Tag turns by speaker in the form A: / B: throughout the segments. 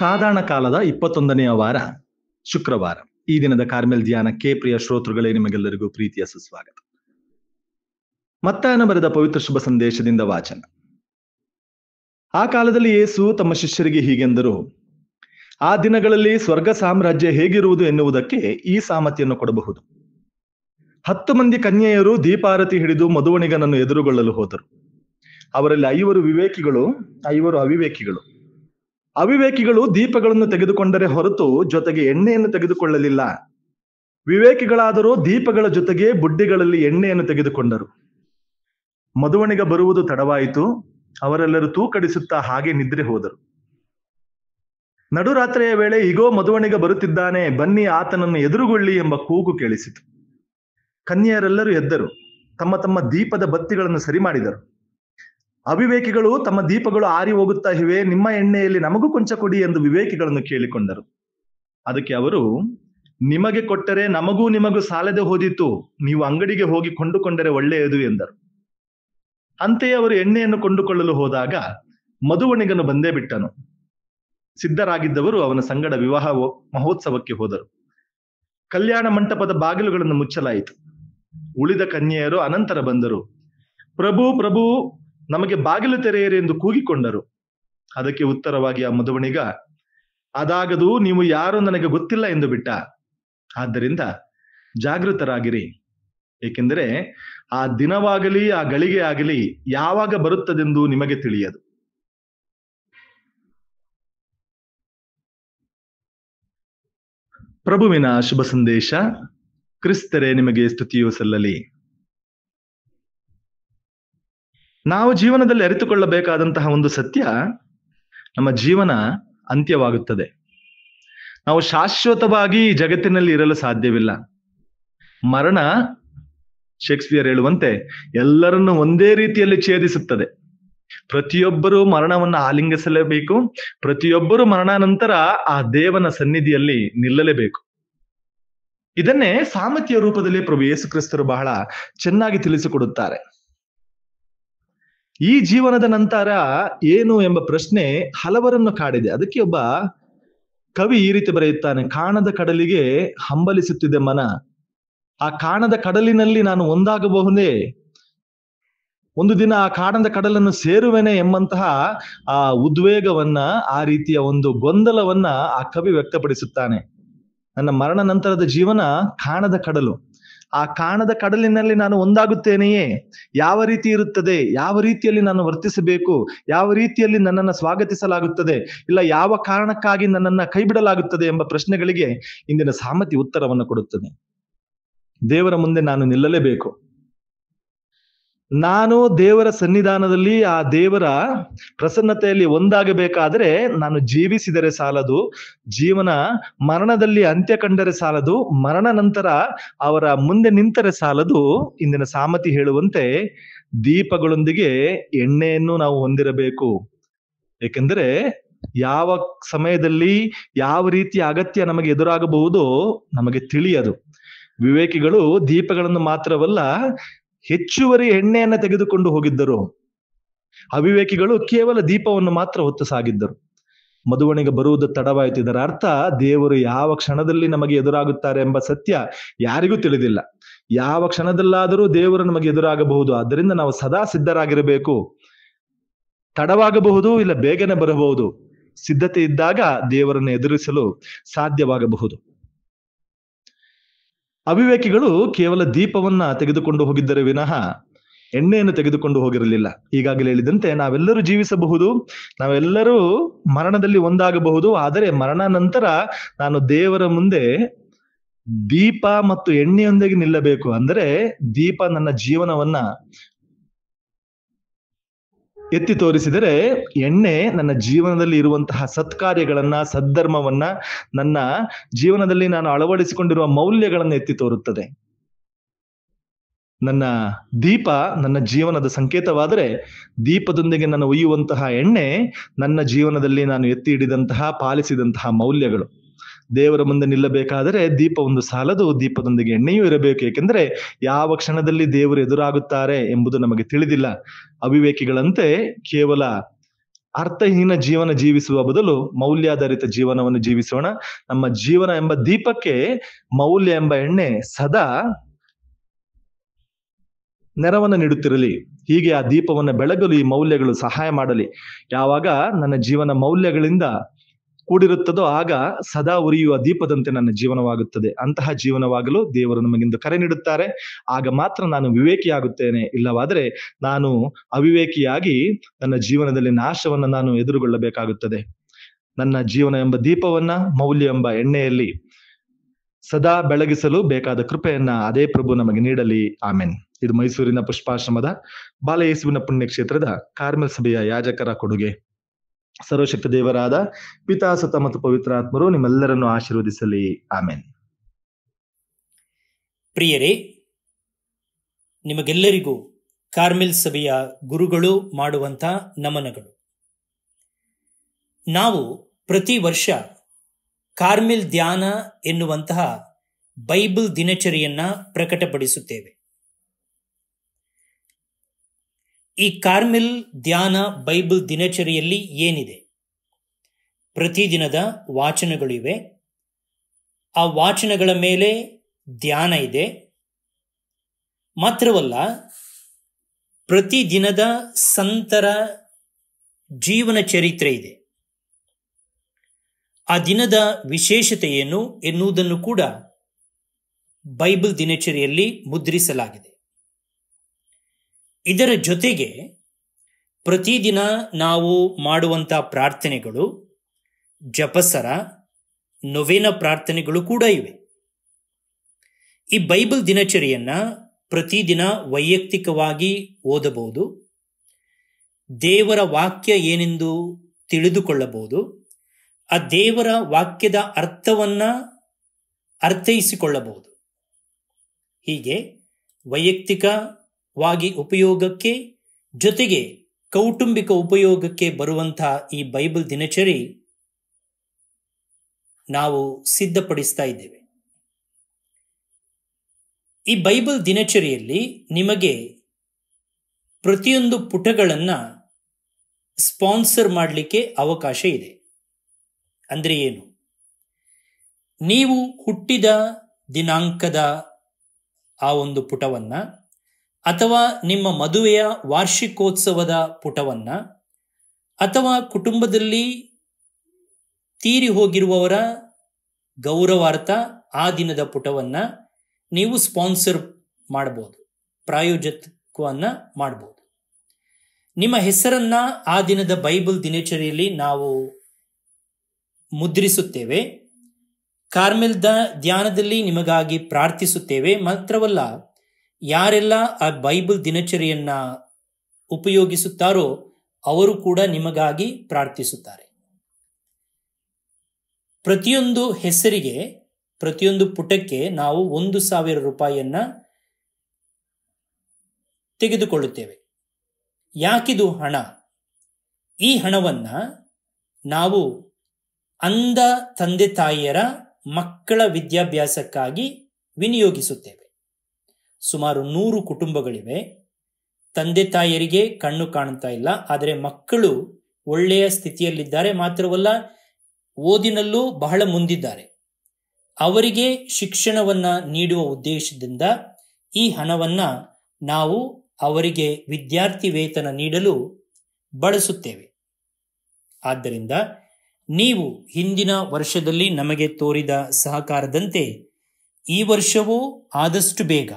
A: ಸಾಧಾರಣ ಕಾಲದ ಇಪ್ಪತ್ತೊಂದನೆಯ ವಾರ ಶುಕ್ರವಾರ ಈ ದಿನದ ಕಾರ್ಮೆಲ್ ಧ್ಯಾನಕ್ಕೆ ಪ್ರಿಯ ಶ್ರೋತೃಗಳೇ ನಿಮಗೆಲ್ಲರಿಗೂ ಪ್ರೀತಿಯ ಸುಸ್ವಾಗತ ಮತ್ತಾಯನ ಬರೆದ ಪವಿತ್ರ ಶುಭ ಸಂದೇಶದಿಂದ ವಾಚನ ಆ ಕಾಲದಲ್ಲಿ ಯೇಸು ತಮ್ಮ ಶಿಷ್ಯರಿಗೆ ಹೀಗೆಂದರು ಆ ದಿನಗಳಲ್ಲಿ ಸ್ವರ್ಗ ಸಾಮ್ರಾಜ್ಯ ಹೇಗಿರುವುದು ಎನ್ನುವುದಕ್ಕೆ ಈ ಸಾಮತಿಯನ್ನು ಕೊಡಬಹುದು ಹತ್ತು ಮಂದಿ ಕನ್ಯೆಯರು ದೀಪಾರತಿ ಹಿಡಿದು ಮಧುವಣಿಗನನ್ನು ಎದುರುಗೊಳ್ಳಲು ಹೋದರು ಅವರಲ್ಲಿ ಐವರು ವಿವೇಕಿಗಳು ಐವರು ಅವಿವೇಕಿಗಳು ಅವಿವೇಕಿಗಳು ದೀಪಗಳನ್ನು ತೆಗೆದುಕೊಂಡರೆ ಹೊರತು ಜೊತೆಗೆ ಎಣ್ಣೆಯನ್ನು ತೆಗೆದುಕೊಳ್ಳಲಿಲ್ಲ ವಿವೇಕಿಗಳಾದರೂ ದೀಪಗಳ ಜೊತೆಗೆ ಬುಡ್ಡಿಗಳಲ್ಲಿ ಎಣ್ಣೆಯನ್ನು ತೆಗೆದುಕೊಂಡರು ಮದುವಣಿಗೆ ಬರುವುದು ತಡವಾಯಿತು ಅವರೆಲ್ಲರೂ ತೂಕಡಿಸುತ್ತಾ ಹಾಗೆ ನಿದ್ರೆ ಹೋದರು ನಡುರಾತ್ರಿಯ ವೇಳೆ ಈಗೋ ಮದುವಣಿಗೆ ಬರುತ್ತಿದ್ದಾನೆ ಬನ್ನಿ ಆತನನ್ನು ಎದುರುಗೊಳ್ಳಿ ಎಂಬ ಕೂಗು ಕೇಳಿಸಿತು ಕನ್ಯೆಯರೆಲ್ಲರೂ ಎದ್ದರು ತಮ್ಮ ತಮ್ಮ ದೀಪದ ಬತ್ತಿಗಳನ್ನು ಸರಿ ಮಾಡಿದರು ಅವಿವೇಕಿಗಳು ತಮ್ಮ ದೀಪಗಳು ಆರಿ ಹೋಗುತ್ತಾ ಇವೆ ನಿಮ್ಮ ಎಣ್ಣೆಯಲ್ಲಿ ನಮಗೂ ಕೊಂಚ ಕೊಡಿ ಎಂದು ವಿವೇಕಿಗಳನ್ನು ಕೇಳಿಕೊಂಡರು ಅದಕ್ಕೆ ಅವರು ನಿಮಗೆ ಕೊಟ್ಟರೆ ನಮಗೂ ನಿಮಗೂ ಸಾಲದೆ ಹೋದಿತ್ತು ನೀವು ಅಂಗಡಿಗೆ ಹೋಗಿ ಕೊಂಡುಕೊಂಡರೆ ಒಳ್ಳೆಯದು ಎಂದರು ಅಂತೆಯೇ ಅವರು ಎಣ್ಣೆಯನ್ನು ಕೊಂಡುಕೊಳ್ಳಲು ಹೋದಾಗ ಮಧುವಣಿಗನು ಬಂದೇ ಬಿಟ್ಟನು ಸಿದ್ಧರಾಗಿದ್ದವರು ಅವನ ಸಂಗಡ ವಿವಾಹ ಮಹೋತ್ಸವಕ್ಕೆ ಹೋದರು ಕಲ್ಯಾಣ ಮಂಟಪದ ಬಾಗಿಲುಗಳನ್ನು ಮುಚ್ಚಲಾಯಿತು ಉಳಿದ ಕನ್ಯೆಯರು ಅನಂತರ ಬಂದರು ಪ್ರಭು ಪ್ರಭು ನಮಗೆ ಬಾಗಿಲು ತೆರೆಯಿರಿ ಎಂದು ಕೂಗಿಕೊಂಡರು ಅದಕ್ಕೆ ಉತ್ತರವಾಗಿ ಆ ಮಧುವಣಿಗ ಅದಾಗದು ನೀವು ಯಾರು ನನಗೆ ಗೊತ್ತಿಲ್ಲ ಎಂದು ಬಿಟ್ಟ ಆದ್ದರಿಂದ ಜಾಗೃತರಾಗಿರಿ ಏಕೆಂದರೆ ಆ ದಿನವಾಗಲಿ ಆ ಗಳಿಗೆ ಆಗಲಿ ಯಾವಾಗ ಬರುತ್ತದೆಂದು ನಿಮಗೆ ತಿಳಿಯದು ಪ್ರಭುವಿನ ಶುಭ ಸಂದೇಶ ಕ್ರಿಸ್ತರೇ ನಿಮಗೆ ಸ್ತುತಿಯು ಸಲ್ಲಲಿ ನಾವು ಜೀವನದಲ್ಲಿ ಅರಿತುಕೊಳ್ಳಬೇಕಾದಂತಹ ಒಂದು ಸತ್ಯ ನಮ್ಮ ಜೀವನ ಅಂತ್ಯವಾಗುತ್ತದೆ ನಾವು ಶಾಶ್ವತವಾಗಿ ಜಗತ್ತಿನಲ್ಲಿ ಇರಲು ಸಾಧ್ಯವಿಲ್ಲ ಮರಣ ಶೇಕ್ಸ್ಪಿಯರ್ ಹೇಳುವಂತೆ ಎಲ್ಲರನ್ನು ಒಂದೇ ರೀತಿಯಲ್ಲಿ ಛೇದಿಸುತ್ತದೆ ಪ್ರತಿಯೊಬ್ಬರೂ ಮರಣವನ್ನು ಆಲಿಂಗಿಸಲೇಬೇಕು ಪ್ರತಿಯೊಬ್ಬರು ಮರಣಾನಂತರ ಆ ದೇವನ ಸನ್ನಿಧಿಯಲ್ಲಿ ನಿಲ್ಲಲೇಬೇಕು ಇದನ್ನೇ ಸಾಮರ್ಥ್ಯ ರೂಪದಲ್ಲಿ ಪ್ರಭು ಯೇಸುಕ್ರಿಸ್ತರು ಕ್ರಿಸ್ತರು ಬಹಳ ಚೆನ್ನಾಗಿ ತಿಳಿಸಿಕೊಡುತ್ತಾರೆ ಈ ಜೀವನದ ನಂತರ ಏನು ಎಂಬ ಪ್ರಶ್ನೆ ಹಲವರನ್ನು ಕಾಡಿದೆ ಅದಕ್ಕೆ ಒಬ್ಬ ಕವಿ ಈ ರೀತಿ ಬರೆಯುತ್ತಾನೆ ಕಾಣದ ಕಡಲಿಗೆ ಹಂಬಲಿಸುತ್ತಿದೆ ಮನ ಆ ಕಾಣದ ಕಡಲಿನಲ್ಲಿ ನಾನು ಒಂದಾಗಬಹುದೇ ಒಂದು ದಿನ ಆ ಕಾಣದ ಕಡಲನ್ನು ಸೇರುವೆನೆ ಎಂಬಂತಹ ಆ ಉದ್ವೇಗವನ್ನ ಆ ರೀತಿಯ ಒಂದು ಗೊಂದಲವನ್ನ ಆ ಕವಿ ವ್ಯಕ್ತಪಡಿಸುತ್ತಾನೆ ನನ್ನ ಮರಣ ನಂತರದ ಜೀವನ ಕಾಣದ ಕಡಲು ಆ ಕಾಣದ ಕಡಲಿನಲ್ಲಿ ನಾನು ಒಂದಾಗುತ್ತೇನೆಯೇ ಯಾವ ರೀತಿ ಇರುತ್ತದೆ ಯಾವ ರೀತಿಯಲ್ಲಿ ನಾನು ವರ್ತಿಸಬೇಕು ಯಾವ ರೀತಿಯಲ್ಲಿ ನನ್ನನ್ನು ಸ್ವಾಗತಿಸಲಾಗುತ್ತದೆ ಇಲ್ಲ ಯಾವ ಕಾರಣಕ್ಕಾಗಿ ನನ್ನನ್ನು ಕೈ ಬಿಡಲಾಗುತ್ತದೆ ಎಂಬ ಪ್ರಶ್ನೆಗಳಿಗೆ ಇಂದಿನ ಸಾಮತಿ ಉತ್ತರವನ್ನು ಕೊಡುತ್ತದೆ ದೇವರ ಮುಂದೆ ನಾನು ನಿಲ್ಲಲೇಬೇಕು ನಾನು ದೇವರ ಸನ್ನಿಧಾನದಲ್ಲಿ ಆ ದೇವರ ಪ್ರಸನ್ನತೆಯಲ್ಲಿ ಒಂದಾಗಬೇಕಾದರೆ ನಾನು ಜೀವಿಸಿದರೆ ಸಾಲದು ಜೀವನ ಮರಣದಲ್ಲಿ ಅಂತ್ಯ ಕಂಡರೆ ಸಾಲದು ಮರಣ ನಂತರ ಅವರ ಮುಂದೆ ನಿಂತರೆ ಸಾಲದು ಇಂದಿನ ಸಾಮತಿ ಹೇಳುವಂತೆ ದೀಪಗಳೊಂದಿಗೆ ಎಣ್ಣೆಯನ್ನು ನಾವು ಹೊಂದಿರಬೇಕು ಏಕೆಂದರೆ ಯಾವ ಸಮಯದಲ್ಲಿ ಯಾವ ರೀತಿಯ ಅಗತ್ಯ ನಮಗೆ ಎದುರಾಗಬಹುದು ನಮಗೆ ತಿಳಿಯದು ವಿವೇಕಿಗಳು ದೀಪಗಳನ್ನು ಮಾತ್ರವಲ್ಲ ಹೆಚ್ಚುವರಿ ಎಣ್ಣೆಯನ್ನು ತೆಗೆದುಕೊಂಡು ಹೋಗಿದ್ದರು ಅವಿವೇಕಿಗಳು ಕೇವಲ ದೀಪವನ್ನು ಮಾತ್ರ ಹೊತ್ತು ಸಾಗಿದ್ದರು ಮದುವಣಿಗೆ ಬರುವುದು ತಡವಾಯಿತು ಇದರ ಅರ್ಥ ದೇವರು ಯಾವ ಕ್ಷಣದಲ್ಲಿ ನಮಗೆ ಎದುರಾಗುತ್ತಾರೆ ಎಂಬ ಸತ್ಯ ಯಾರಿಗೂ ತಿಳಿದಿಲ್ಲ ಯಾವ ಕ್ಷಣದಲ್ಲಾದರೂ ದೇವರು ನಮಗೆ ಎದುರಾಗಬಹುದು ಆದ್ದರಿಂದ ನಾವು ಸದಾ ಸಿದ್ಧರಾಗಿರಬೇಕು ತಡವಾಗಬಹುದು ಇಲ್ಲ ಬೇಗನೆ ಬರಬಹುದು ಸಿದ್ಧತೆ ಇದ್ದಾಗ ದೇವರನ್ನು ಎದುರಿಸಲು ಸಾಧ್ಯವಾಗಬಹುದು ಅವಿವೇಕಿಗಳು ಕೇವಲ ದೀಪವನ್ನ ತೆಗೆದುಕೊಂಡು ಹೋಗಿದ್ದರೆ ವಿನಃ ಎಣ್ಣೆಯನ್ನು ತೆಗೆದುಕೊಂಡು ಹೋಗಿರಲಿಲ್ಲ ಈಗಾಗಲೇ ಹೇಳಿದಂತೆ ನಾವೆಲ್ಲರೂ ಜೀವಿಸಬಹುದು ನಾವೆಲ್ಲರೂ ಮರಣದಲ್ಲಿ ಒಂದಾಗಬಹುದು ಆದರೆ ಮರಣ ನಂತರ ನಾನು ದೇವರ ಮುಂದೆ ದೀಪ ಮತ್ತು ಎಣ್ಣೆಯೊಂದಿಗೆ ನಿಲ್ಲಬೇಕು ಅಂದರೆ ದೀಪ ನನ್ನ ಜೀವನವನ್ನ ಎತ್ತಿ ತೋರಿಸಿದರೆ ಎಣ್ಣೆ ನನ್ನ ಜೀವನದಲ್ಲಿ ಇರುವಂತಹ ಸತ್ಕಾರ್ಯಗಳನ್ನ ಸದ್ಧರ್ಮವನ್ನ ನನ್ನ ಜೀವನದಲ್ಲಿ ನಾನು ಅಳವಡಿಸಿಕೊಂಡಿರುವ ಮೌಲ್ಯಗಳನ್ನು ಎತ್ತಿ ತೋರುತ್ತದೆ ನನ್ನ ದೀಪ ನನ್ನ ಜೀವನದ ಸಂಕೇತವಾದರೆ ದೀಪದೊಂದಿಗೆ ನಾನು ಒಯ್ಯುವಂತಹ ಎಣ್ಣೆ ನನ್ನ ಜೀವನದಲ್ಲಿ ನಾನು ಎತ್ತಿ ಹಿಡಿದಂತಹ ಪಾಲಿಸಿದಂತಹ ಮೌಲ್ಯಗಳು ದೇವರ ಮುಂದೆ ನಿಲ್ಲಬೇಕಾದರೆ ದೀಪ ಒಂದು ಸಾಲದು ದೀಪದೊಂದಿಗೆ ಎಣ್ಣೆಯೂ ಇರಬೇಕು ಏಕೆಂದರೆ ಯಾವ ಕ್ಷಣದಲ್ಲಿ ದೇವರು ಎದುರಾಗುತ್ತಾರೆ ಎಂಬುದು ನಮಗೆ ತಿಳಿದಿಲ್ಲ ಅವಿವೇಕಿಗಳಂತೆ ಕೇವಲ ಅರ್ಥಹೀನ ಜೀವನ ಜೀವಿಸುವ ಬದಲು ಮೌಲ್ಯಾಧಾರಿತ ಜೀವನವನ್ನು ಜೀವಿಸೋಣ ನಮ್ಮ ಜೀವನ ಎಂಬ ದೀಪಕ್ಕೆ ಮೌಲ್ಯ ಎಂಬ ಎಣ್ಣೆ ಸದಾ ನೆರವನ್ನು ನೀಡುತ್ತಿರಲಿ ಹೀಗೆ ಆ ದೀಪವನ್ನು ಬೆಳಗಲು ಈ ಮೌಲ್ಯಗಳು ಸಹಾಯ ಮಾಡಲಿ ಯಾವಾಗ ನನ್ನ ಜೀವನ ಮೌಲ್ಯಗಳಿಂದ ಕೂಡಿರುತ್ತದೋ ಆಗ ಸದಾ ಉರಿಯುವ ದೀಪದಂತೆ ನನ್ನ ಜೀವನವಾಗುತ್ತದೆ ಅಂತಹ ಜೀವನವಾಗಲು ದೇವರು ನಮಗಿಂದು ಕರೆ ನೀಡುತ್ತಾರೆ ಆಗ ಮಾತ್ರ ನಾನು ವಿವೇಕಿಯಾಗುತ್ತೇನೆ ಇಲ್ಲವಾದರೆ ನಾನು ಅವಿವೇಕಿಯಾಗಿ ನನ್ನ ಜೀವನದಲ್ಲಿ ನಾಶವನ್ನು ನಾನು ಎದುರುಗೊಳ್ಳಬೇಕಾಗುತ್ತದೆ ನನ್ನ ಜೀವನ ಎಂಬ ದೀಪವನ್ನ ಮೌಲ್ಯ ಎಂಬ ಎಣ್ಣೆಯಲ್ಲಿ ಸದಾ ಬೆಳಗಿಸಲು ಬೇಕಾದ ಕೃಪೆಯನ್ನ ಅದೇ ಪ್ರಭು ನಮಗೆ ನೀಡಲಿ ಆಮೆನ್ ಇದು ಮೈಸೂರಿನ ಪುಷ್ಪಾಶ್ರಮದ ಬಾಲಯೇಸುವಿನ ಪುಣ್ಯಕ್ಷೇತ್ರದ ಕಾರ್ಮೆಲ್ ಸಭೆಯ ಯಾಜಕರ ಕೊಡುಗೆ ಸರ್ವಶಕ್ತ ದೇವರಾದ ಪಿತಾ ಸತ ಮತ್ತು ಪವಿತ್ರ ಆತ್ಮರು ನಿಮ್ಮೆಲ್ಲರನ್ನು ಆಶೀರ್ವದಿಸಲಿ ಆಮೇನ್
B: ಪ್ರಿಯರೇ ನಿಮಗೆಲ್ಲರಿಗೂ ಕಾರ್ಮಿಲ್ ಸಭೆಯ ಗುರುಗಳು ಮಾಡುವಂತ ನಮನಗಳು ನಾವು ಪ್ರತಿ ವರ್ಷ ಕಾರ್ಮಿಲ್ ಧ್ಯಾನ ಎನ್ನುವಂತಹ ಬೈಬಲ್ ದಿನಚರಿಯನ್ನ ಪ್ರಕಟಪಡಿಸುತ್ತೇವೆ ಈ ಕಾರ್ಮೆಲ್ ಧ್ಯಾನ ಬೈಬಲ್ ದಿನಚರಿಯಲ್ಲಿ ಏನಿದೆ ಪ್ರತಿದಿನದ ವಾಚನಗಳಿವೆ ಆ ವಾಚನಗಳ ಮೇಲೆ ಧ್ಯಾನ ಇದೆ ಮಾತ್ರವಲ್ಲ ಪ್ರತಿದಿನದ ಸಂತರ ಜೀವನ ಚರಿತ್ರೆ ಇದೆ ಆ ದಿನದ ವಿಶೇಷತೆ ಏನು ಎನ್ನುವುದನ್ನು ಕೂಡ ಬೈಬಲ್ ದಿನಚರಿಯಲ್ಲಿ ಮುದ್ರಿಸಲಾಗಿದೆ ಇದರ ಜೊತೆಗೆ ಪ್ರತಿದಿನ ನಾವು ಮಾಡುವಂಥ ಪ್ರಾರ್ಥನೆಗಳು ಜಪಸರ ನೊವೇನ ಪ್ರಾರ್ಥನೆಗಳು ಕೂಡ ಇವೆ ಈ ಬೈಬಲ್ ದಿನಚರಿಯನ್ನು ಪ್ರತಿದಿನ ವೈಯಕ್ತಿಕವಾಗಿ ಓದಬಹುದು ದೇವರ ವಾಕ್ಯ ಏನೆಂದು ತಿಳಿದುಕೊಳ್ಳಬಹುದು ಆ ದೇವರ ವಾಕ್ಯದ ಅರ್ಥವನ್ನು ಅರ್ಥೈಸಿಕೊಳ್ಳಬಹುದು ಹೀಗೆ ವೈಯಕ್ತಿಕ ವಾಗಿ ಉಪಯೋಗಕ್ಕೆ ಜೊತೆಗೆ ಕೌಟುಂಬಿಕ ಉಪಯೋಗಕ್ಕೆ ಬರುವಂತಹ ಈ ಬೈಬಲ್ ದಿನಚರಿ ನಾವು ಸಿದ್ಧಪಡಿಸ್ತಾ ಇದ್ದೇವೆ ಈ ಬೈಬಲ್ ದಿನಚರಿಯಲ್ಲಿ ನಿಮಗೆ ಪ್ರತಿಯೊಂದು ಪುಟಗಳನ್ನು ಸ್ಪಾನ್ಸರ್ ಮಾಡಲಿಕ್ಕೆ ಅವಕಾಶ ಇದೆ ಅಂದರೆ ಏನು ನೀವು ಹುಟ್ಟಿದ ದಿನಾಂಕದ ಆ ಒಂದು ಪುಟವನ್ನು ಅಥವಾ ನಿಮ್ಮ ಮದುವೆಯ ವಾರ್ಷಿಕೋತ್ಸವದ ಪುಟವನ್ನು ಅಥವಾ ಕುಟುಂಬದಲ್ಲಿ ತೀರಿ ಹೋಗಿರುವವರ ಗೌರವಾರ್ಥ ಆ ದಿನದ ಪುಟವನ್ನು ನೀವು ಸ್ಪಾನ್ಸರ್ ಮಾಡಬಹುದು ಪ್ರಾಯೋಜಕವನ್ನು ಮಾಡಬಹುದು ನಿಮ್ಮ ಹೆಸರನ್ನು ಆ ದಿನದ ಬೈಬಲ್ ದಿನಚರಿಯಲ್ಲಿ ನಾವು ಮುದ್ರಿಸುತ್ತೇವೆ ಕಾರ್ಮೆಲ್ದ ಧ್ಯಾನದಲ್ಲಿ ನಿಮಗಾಗಿ ಪ್ರಾರ್ಥಿಸುತ್ತೇವೆ ಮಾತ್ರವಲ್ಲ ಯಾರೆಲ್ಲ ಆ ಬೈಬಲ್ ದಿನಚರಿಯನ್ನ ಉಪಯೋಗಿಸುತ್ತಾರೋ ಅವರು ಕೂಡ ನಿಮಗಾಗಿ ಪ್ರಾರ್ಥಿಸುತ್ತಾರೆ ಪ್ರತಿಯೊಂದು ಹೆಸರಿಗೆ ಪ್ರತಿಯೊಂದು ಪುಟಕ್ಕೆ ನಾವು ಒಂದು ಸಾವಿರ ರೂಪಾಯಿಯನ್ನ ತೆಗೆದುಕೊಳ್ಳುತ್ತೇವೆ ಯಾಕಿದು ಹಣ ಈ ಹಣವನ್ನ ನಾವು ಅಂದ ತಂದೆ ತಾಯಿಯರ ಮಕ್ಕಳ ವಿದ್ಯಾಭ್ಯಾಸಕ್ಕಾಗಿ ವಿನಿಯೋಗಿಸುತ್ತೇವೆ ಸುಮಾರು ನೂರು ಕುಟುಂಬಗಳಿವೆ ತಂದೆ ತಾಯಿಯರಿಗೆ ಕಣ್ಣು ಕಾಣ್ತಾ ಇಲ್ಲ ಆದರೆ ಮಕ್ಕಳು ಒಳ್ಳೆಯ ಸ್ಥಿತಿಯಲ್ಲಿದ್ದಾರೆ ಮಾತ್ರವಲ್ಲ ಓದಿನಲ್ಲೂ ಬಹಳ ಮುಂದಿದ್ದಾರೆ ಅವರಿಗೆ ಶಿಕ್ಷಣವನ್ನು ನೀಡುವ ಉದ್ದೇಶದಿಂದ ಈ ಹಣವನ್ನು ನಾವು ಅವರಿಗೆ ವಿದ್ಯಾರ್ಥಿ ವೇತನ ನೀಡಲು ಬಳಸುತ್ತೇವೆ ಆದ್ದರಿಂದ ನೀವು ಹಿಂದಿನ ವರ್ಷದಲ್ಲಿ ನಮಗೆ ತೋರಿದ ಸಹಕಾರದಂತೆ ಈ ವರ್ಷವೂ ಆದಷ್ಟು ಬೇಗ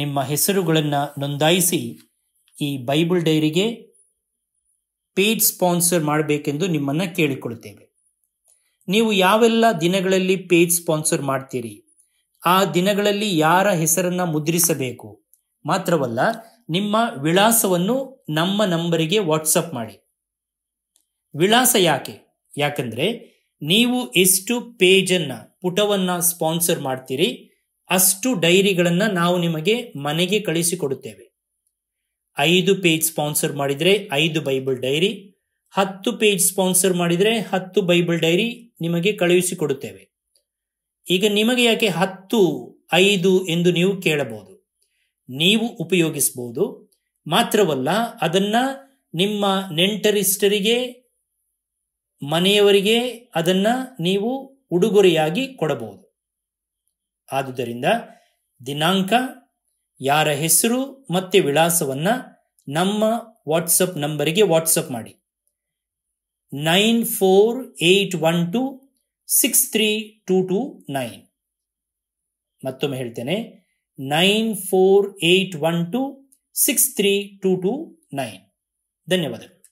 B: ನಿಮ್ಮ ಹೆಸರುಗಳನ್ನು ನೋಂದಾಯಿಸಿ ಈ ಬೈಬಲ್ ಡೈರಿಗೆ ಪೇಜ್ ಸ್ಪಾನ್ಸರ್ ಮಾಡಬೇಕೆಂದು ನಿಮ್ಮನ್ನು ಕೇಳಿಕೊಳ್ಳುತ್ತೇವೆ ನೀವು ಯಾವೆಲ್ಲ ದಿನಗಳಲ್ಲಿ ಪೇಜ್ ಸ್ಪಾನ್ಸರ್ ಮಾಡ್ತೀರಿ ಆ ದಿನಗಳಲ್ಲಿ ಯಾರ ಹೆಸರನ್ನು ಮುದ್ರಿಸಬೇಕು ಮಾತ್ರವಲ್ಲ ನಿಮ್ಮ ವಿಳಾಸವನ್ನು ನಮ್ಮ ನಂಬರಿಗೆ ವಾಟ್ಸಪ್ ಮಾಡಿ ವಿಳಾಸ ಯಾಕೆ ಯಾಕಂದರೆ ನೀವು ಎಷ್ಟು ಪೇಜನ್ನು ಪುಟವನ್ನು ಸ್ಪಾನ್ಸರ್ ಮಾಡ್ತೀರಿ ಅಷ್ಟು ಡೈರಿಗಳನ್ನು ನಾವು ನಿಮಗೆ ಮನೆಗೆ ಕಳಿಸಿಕೊಡುತ್ತೇವೆ ಐದು ಪೇಜ್ ಸ್ಪಾನ್ಸರ್ ಮಾಡಿದರೆ ಐದು ಬೈಬಲ್ ಡೈರಿ ಹತ್ತು ಪೇಜ್ ಸ್ಪಾನ್ಸರ್ ಮಾಡಿದರೆ ಹತ್ತು ಬೈಬಲ್ ಡೈರಿ ನಿಮಗೆ ಕಳುಹಿಸಿಕೊಡುತ್ತೇವೆ ಈಗ ನಿಮಗೆ ಯಾಕೆ ಹತ್ತು ಐದು ಎಂದು ನೀವು ಕೇಳಬಹುದು ನೀವು ಉಪಯೋಗಿಸಬಹುದು ಮಾತ್ರವಲ್ಲ ಅದನ್ನು ನಿಮ್ಮ ನೆಂಟರಿಷ್ಟರಿಗೆ ಮನೆಯವರಿಗೆ ಅದನ್ನು ನೀವು ಉಡುಗೊರೆಯಾಗಿ ಕೊಡಬಹುದು ಆದುದರಿಂದ ದಿನಾಂಕ ಯಾರ ಹೆಸರು ಮತ್ತೆ ವಿಳಾಸವನ್ನು ನಮ್ಮ ವಾಟ್ಸಪ್ ನಂಬರಿಗೆ ವಾಟ್ಸಪ್ ಮಾಡಿ nine four eight one two six three two two nine ಮತ್ತೊಮ್ಮೆ ಹೇಳ್ತೇನೆ nine four eight one two six three two two nine ಧನ್ಯವಾದಗಳು